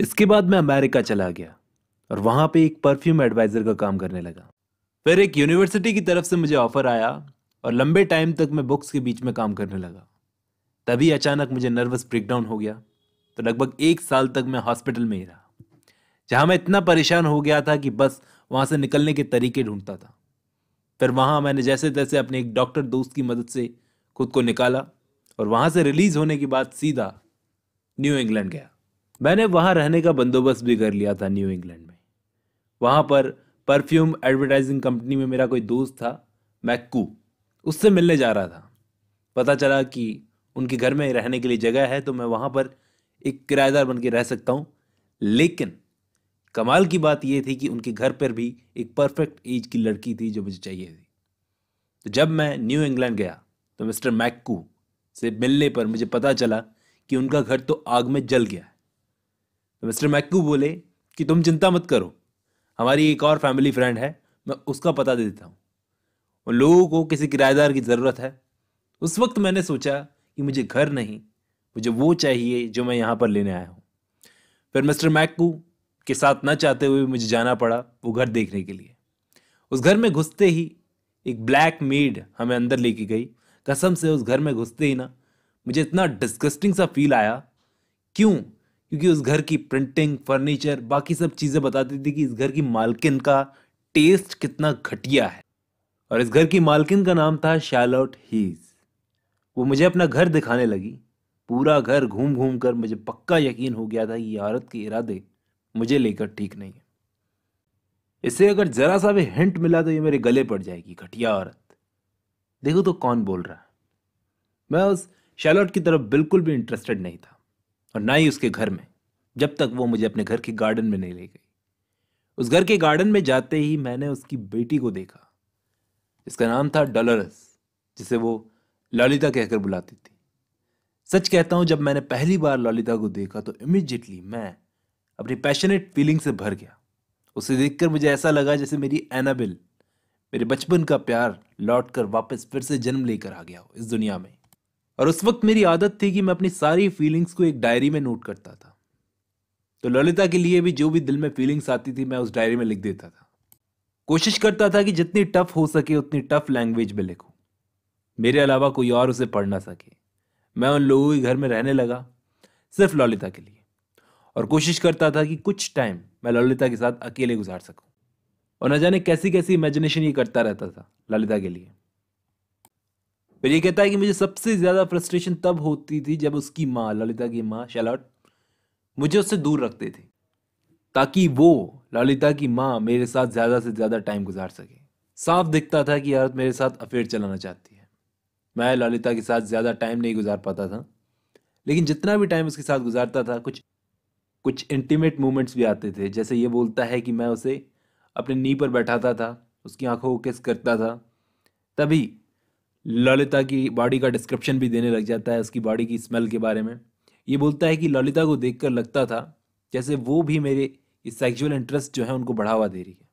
इसके बाद मैं अमेरिका चला गया और वहाँ पे एक परफ्यूम एडवाइज़र का काम करने लगा फिर एक यूनिवर्सिटी की तरफ से मुझे ऑफ़र आया और लंबे टाइम तक मैं बुक्स के बीच में काम करने लगा तभी अचानक मुझे नर्वस ब्रेकडाउन हो गया तो लगभग एक साल तक मैं हॉस्पिटल में ही रहा जहाँ मैं इतना परेशान हो गया था कि बस वहाँ से निकलने के तरीके ढूंढता था फिर वहाँ मैंने जैसे तैसे अपने एक डॉक्टर दोस्त की मदद से खुद को निकाला और वहाँ से रिलीज़ होने के बाद सीधा न्यू इंग्लैंड गया मैंने वहाँ रहने का बंदोबस्त भी कर लिया था न्यू इंग्लैंड में वहाँ पर परफ्यूम एडवर्टाइजिंग कंपनी में मेरा कोई दोस्त था मैक्कू उससे मिलने जा रहा था पता चला कि उनके घर में रहने के लिए जगह है तो मैं वहाँ पर एक किराएदार बन के रह सकता हूँ लेकिन कमाल की बात यह थी कि उनके घर पर भी एक परफेक्ट एज की लड़की थी जो मुझे चाहिए थी तो जब मैं न्यू इंग्लैंड गया तो मिस्टर मैक्कू से मिलने पर मुझे पता चला कि उनका घर तो आग में जल गया है तो मिस्टर मैकू बोले कि तुम चिंता मत करो हमारी एक और फैमिली फ्रेंड है मैं उसका पता दे देता हूँ उन लोगों को किसी किराएदार की ज़रूरत है उस वक्त मैंने सोचा कि मुझे घर नहीं मुझे वो चाहिए जो मैं यहाँ पर लेने आया हूँ फिर मिस्टर मैकू के साथ ना चाहते हुए मुझे जाना पड़ा वो घर देखने के लिए उस घर में घुसते ही एक ब्लैक मेड हमें अंदर लेके गई कसम से उस घर में घुसते ही ना मुझे इतना डिस्गस्टिंग सा फील आया क्यों क्योंकि उस घर की प्रिंटिंग फर्नीचर बाकी सब चीज़ें बताती थी कि इस घर की मालकिन का टेस्ट कितना घटिया है और इस घर की मालकिन का नाम था शैलोट हीज वो मुझे अपना घर दिखाने लगी पूरा घर घूम घूम कर मुझे पक्का यकीन हो गया था कि औरत के इरादे मुझे लेकर ठीक नहीं है इससे अगर ज़रा सा भी हिंट मिला तो ये मेरे गले पड़ जाएगी घटिया औरत देखो तो कौन बोल रहा है मैं उस शैलोट की तरफ बिल्कुल भी इंटरेस्टेड नहीं था और ना ही उसके घर में जब तक वो मुझे अपने घर के गार्डन में नहीं ले गई उस घर के गार्डन में जाते ही मैंने उसकी बेटी को देखा जिसका नाम था डॉलरस जिसे वो ललिता कहकर बुलाती थी सच कहता हूँ जब मैंने पहली बार ललिता को देखा तो इमिजिएटली मैं अपनी पैशनेट फीलिंग से भर गया उसे देखकर मुझे ऐसा लगा जैसे मेरी एनाबिल मेरे बचपन का प्यार लौट कर वापस फिर से जन्म लेकर आ गया हो इस दुनिया में और उस वक्त मेरी आदत थी कि मैं अपनी सारी फीलिंग्स को एक डायरी में नोट करता था तो ललिता के लिए भी जो भी दिल में फीलिंग्स आती थी मैं उस डायरी में लिख देता था कोशिश करता था कि जितनी टफ हो सके उतनी टफ लैंग्वेज में लिखूं मेरे अलावा कोई और उसे पढ़ ना सके मैं उन लोगों के घर में रहने लगा सिर्फ ललिता के लिए और कोशिश करता था कि कुछ टाइम मैं ललिता के साथ अकेले गुजार सकूं और न जाने कैसी कैसी इमेजिनेशन ये करता रहता था ललिता के लिए फिर ये कहता है कि मुझे सबसे ज़्यादा फ्रस्ट्रेशन तब होती थी जब उसकी माँ ललिता की माँ शैलॉट मुझे उससे दूर रखते थे ताकि वो ललिता की माँ मेरे साथ ज़्यादा से ज़्यादा टाइम गुजार सके साफ दिखता था कि यारत मेरे साथ अफेयर चलाना चाहती है मैं ललिता के साथ ज़्यादा टाइम नहीं गुजार पाता था लेकिन जितना भी टाइम उसके साथ गुजारता था कुछ कुछ इंटीमेट मोमेंट्स भी आते थे जैसे ये बोलता है कि मैं उसे अपने नी पर बैठाता था उसकी आंखों को किस करता था तभी ललिता की बॉडी का डिस्क्रिप्शन भी देने लग जाता है उसकी बॉडी की स्मेल के बारे में ये बोलता है कि ललिता को देखकर लगता था जैसे वो भी मेरे सेक्सुअल इंटरेस्ट जो है उनको बढ़ावा दे रही है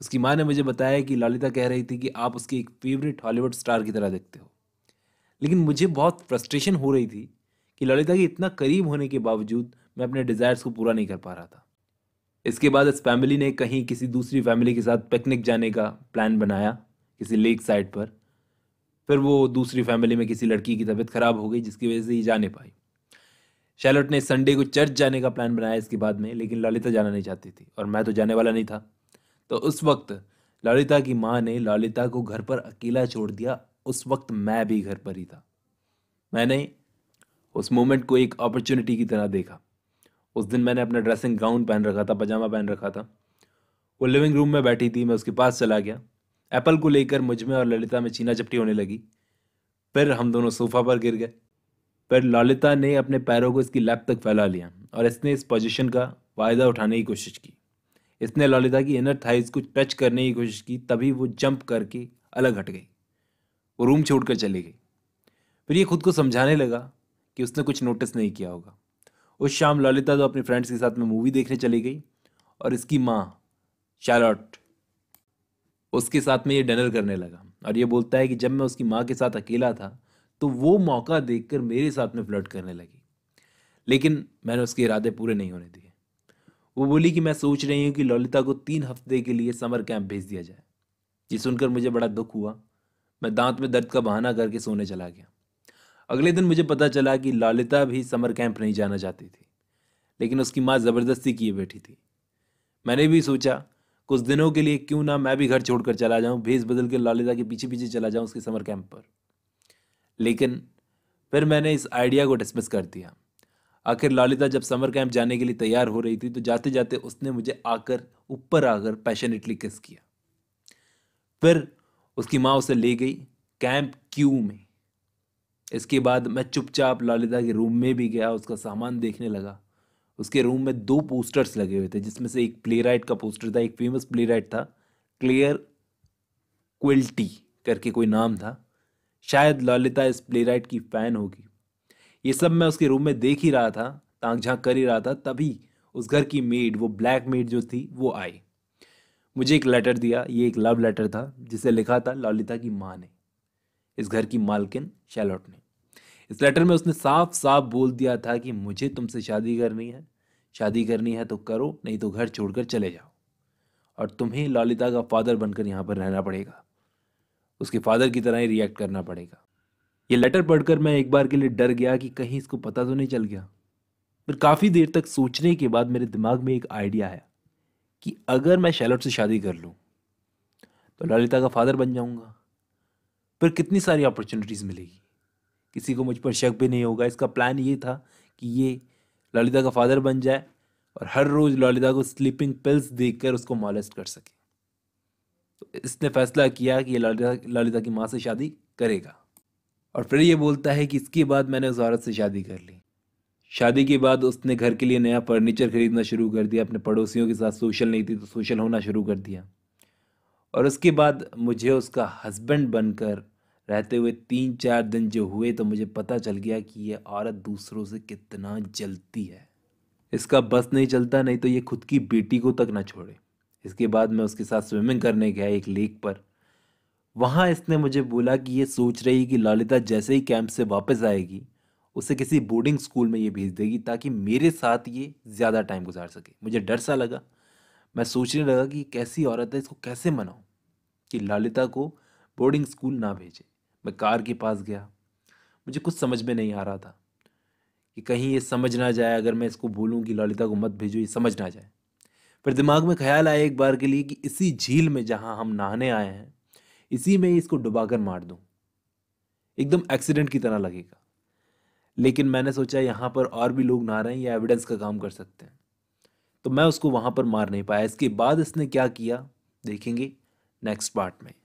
उसकी माँ ने मुझे बताया कि ललिता कह रही थी कि आप उसके एक फेवरेट हॉलीवुड स्टार की तरह देखते हो लेकिन मुझे बहुत फ्रस्ट्रेशन हो रही थी कि ललिता के इतना करीब होने के बावजूद मैं अपने डिज़ायर्स को पूरा नहीं कर पा रहा था इसके बाद इस फैमिली ने कहीं किसी दूसरी फैमिली के साथ पिकनिक जाने का प्लान बनाया किसी लेक साइड पर फिर वो दूसरी फैमिली में किसी लड़की की तबीयत खराब हो गई जिसकी वजह से ये जा नहीं पाई शैलट ने संडे को चर्च जाने का प्लान बनाया इसके बाद में लेकिन ललिता जाना नहीं चाहती थी और मैं तो जाने वाला नहीं था तो उस वक्त ललिता की माँ ने ललिता को घर पर अकेला छोड़ दिया उस वक्त मैं भी घर पर ही था मैंने उस मोमेंट को एक अपॉर्चुनिटी की तरह देखा उस दिन मैंने अपना ड्रेसिंग गाउन पहन रखा था पजामा पहन रखा था वो लिविंग रूम में बैठी थी मैं उसके पास चला गया एप्पल को लेकर मुझमें और ललिता में चीना चपटी होने लगी फिर हम दोनों सोफा पर गिर गए फिर ललिता ने अपने पैरों को इसकी लैप तक फैला लिया और इसने इस पोजीशन का फ़ायदा उठाने की कोशिश की इसने ललिता की इनर थाइज को टच करने की कोशिश की तभी वो जंप करके अलग हट गई वो रूम छोड़कर चली गई फिर ये खुद को समझाने लगा कि उसने कुछ नोटिस नहीं किया होगा उस शाम ललिता तो अपने फ्रेंड्स के साथ में मूवी देखने चली गई और इसकी माँ शैलॉट उसके साथ में ये डिनर करने लगा और ये बोलता है कि जब मैं उसकी माँ के साथ अकेला था तो वो मौका देखकर मेरे साथ में फ्लर्ट करने लगी लेकिन मैंने उसके इरादे पूरे नहीं होने दिए वो बोली कि मैं सोच रही हूँ कि ललिता को तीन हफ्ते के लिए समर कैंप भेज दिया जाए ये सुनकर मुझे बड़ा दुख हुआ मैं दांत में दर्द का बहाना करके सोने चला गया अगले दिन मुझे पता चला कि ललिता भी समर कैंप नहीं जाना चाहती थी लेकिन उसकी माँ ज़बरदस्ती किए बैठी थी मैंने भी सोचा कुछ दिनों के लिए क्यों ना मैं भी घर छोड़कर चला जाऊं भेस बदल के लालिदा के पीछे पीछे चला जाऊं उसके समर कैंप पर लेकिन फिर मैंने इस आइडिया को डिसमिस कर दिया आखिर लालिता जब समर कैंप जाने के लिए तैयार हो रही थी तो जाते जाते उसने मुझे आकर ऊपर आकर पैशनेटली किस किया फिर उसकी माँ उसे ले गई कैंप क्यू में इसके बाद मैं चुपचाप लालिता के रूम में भी गया उसका सामान देखने लगा उसके रूम में दो पोस्टर्स लगे हुए थे जिसमें से एक प्ले का पोस्टर था एक फेमस प्ले था क्लियर क्विल्टी करके कोई नाम था शायद ललिता इस प्ले राइट की फ़ैन होगी ये सब मैं उसके रूम में देख ही रहा था तांग झाँक कर ही रहा था तभी उस घर की मेड वो ब्लैक मेड जो थी वो आई मुझे एक लेटर दिया ये एक लव लेटर था जिसे लिखा था ललिता की माँ ने इस घर की मालकिन शैलॉट ने इस लेटर में उसने साफ साफ बोल दिया था कि मुझे तुमसे शादी करनी है शादी करनी है तो करो नहीं तो घर छोड़कर चले जाओ और तुम्हें ललिता का फादर बनकर यहाँ पर रहना पड़ेगा उसके फादर की तरह ही रिएक्ट करना पड़ेगा ये लेटर पढ़कर मैं एक बार के लिए डर गया कि कहीं इसको पता तो नहीं चल गया फिर काफ़ी देर तक सोचने के बाद मेरे दिमाग में एक आइडिया आया कि अगर मैं शैलोट से शादी कर लूँ तो ललिता का फादर बन जाऊँगा फिर कितनी सारी अपॉर्चुनिटीज़ मिलेगी किसी को मुझ पर शक भी नहीं होगा इसका प्लान ये था कि ये ललिता का फादर बन जाए और हर रोज़ ललिता को स्लीपिंग पिल्स कर उसको मॉलेस्ट कर सके तो इसने फैसला किया कि ये ललिता ललिता की माँ से शादी करेगा और फिर ये बोलता है कि इसके बाद मैंने उस औरत से शादी कर ली शादी के बाद उसने घर के लिए नया फर्नीचर खरीदना शुरू कर दिया अपने पड़ोसियों के साथ सोशल नहीं थी तो सोशल होना शुरू कर दिया और उसके बाद मुझे उसका हस्बैंड बनकर रहते हुए तीन चार दिन जो हुए तो मुझे पता चल गया कि ये औरत दूसरों से कितना जलती है इसका बस नहीं चलता नहीं तो ये खुद की बेटी को तक ना छोड़े इसके बाद मैं उसके साथ स्विमिंग करने गया एक लेक पर वहाँ इसने मुझे बोला कि ये सोच रही कि ललिता जैसे ही कैंप से वापस आएगी उसे किसी बोर्डिंग स्कूल में ये भेज देगी ताकि मेरे साथ ये ज़्यादा टाइम गुजार सके मुझे डर सा लगा मैं सोचने लगा कि कैसी औरत है इसको कैसे मनाऊँ कि ललिता को बोर्डिंग स्कूल ना भेजे मैं कार के पास गया मुझे कुछ समझ में नहीं आ रहा था कि कहीं ये समझ ना जाए अगर मैं इसको बोलूँ कि ललिता को मत भेजो ये समझ ना जाए फिर दिमाग में ख्याल आया एक बार के लिए कि इसी झील में जहाँ हम नहाने आए हैं इसी में इसको डुबाकर मार दूँ एकदम एक्सीडेंट की तरह लगेगा लेकिन मैंने सोचा यहाँ पर और भी लोग नहा रहे हैं या एविडेंस का काम कर सकते हैं तो मैं उसको वहाँ पर मार नहीं पाया इसके बाद इसने क्या किया देखेंगे नेक्स्ट पार्ट में